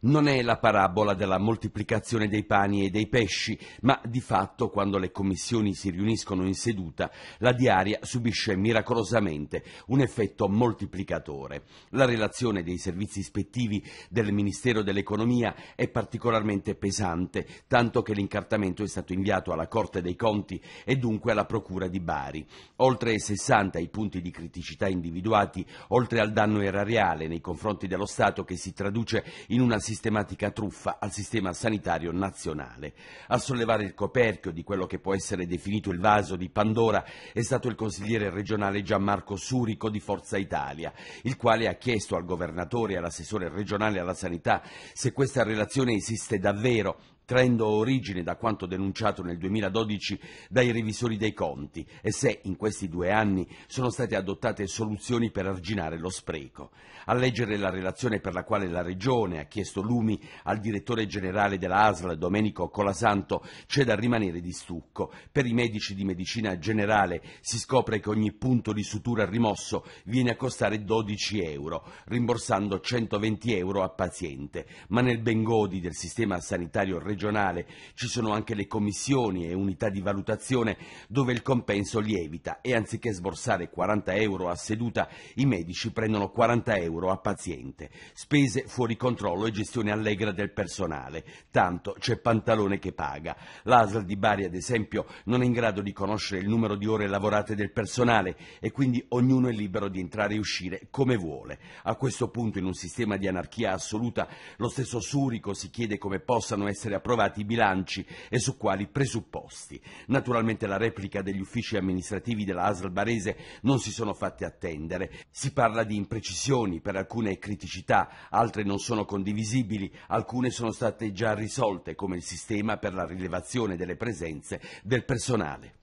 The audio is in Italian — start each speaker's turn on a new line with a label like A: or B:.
A: Non è la parabola della moltiplicazione dei pani e dei pesci, ma di fatto quando le commissioni si riuniscono in seduta, la diaria subisce miracolosamente un effetto moltiplicatore. La relazione dei servizi ispettivi del Ministero dell'Economia è particolarmente pesante, tanto che l'incartamento è stato inviato alla Corte dei Conti e dunque alla Procura di Bari. Oltre 60 i punti di criticità individuati, oltre al danno erariale nei confronti dello Stato che si traduce in una sistematica truffa al sistema sanitario nazionale. A sollevare il coperchio di quello che può essere definito il vaso di Pandora è stato il consigliere regionale Gianmarco Surico di Forza Italia, il quale ha chiesto al governatore e all'assessore regionale alla sanità se questa relazione esiste davvero traendo origine da quanto denunciato nel 2012 dai revisori dei conti e se in questi due anni sono state adottate soluzioni per arginare lo spreco. A leggere la relazione per la quale la Regione ha chiesto lumi al direttore generale della ASL Domenico Colasanto c'è da rimanere di stucco. Per i medici di medicina generale si scopre che ogni punto di sutura rimosso viene a costare 12 euro, rimborsando 120 euro a paziente, ma nel Bengodi del sistema sanitario regionale regionale, ci sono anche le commissioni e unità di valutazione dove il compenso lievita e anziché sborsare 40 euro a seduta i medici prendono 40 euro a paziente, spese fuori controllo e gestione allegra del personale, tanto c'è pantalone che paga. L'ASL di Bari ad esempio non è in grado di conoscere il numero di ore lavorate del personale e quindi ognuno è libero di entrare e uscire come vuole. A questo punto in un sistema di anarchia assoluta lo stesso Surico si chiede come possano essere approvati approvati i bilanci e su quali presupposti. Naturalmente la replica degli uffici amministrativi della ASL Barese non si sono fatte attendere. Si parla di imprecisioni per alcune criticità, altre non sono condivisibili, alcune sono state già risolte come il sistema per la rilevazione delle presenze del personale.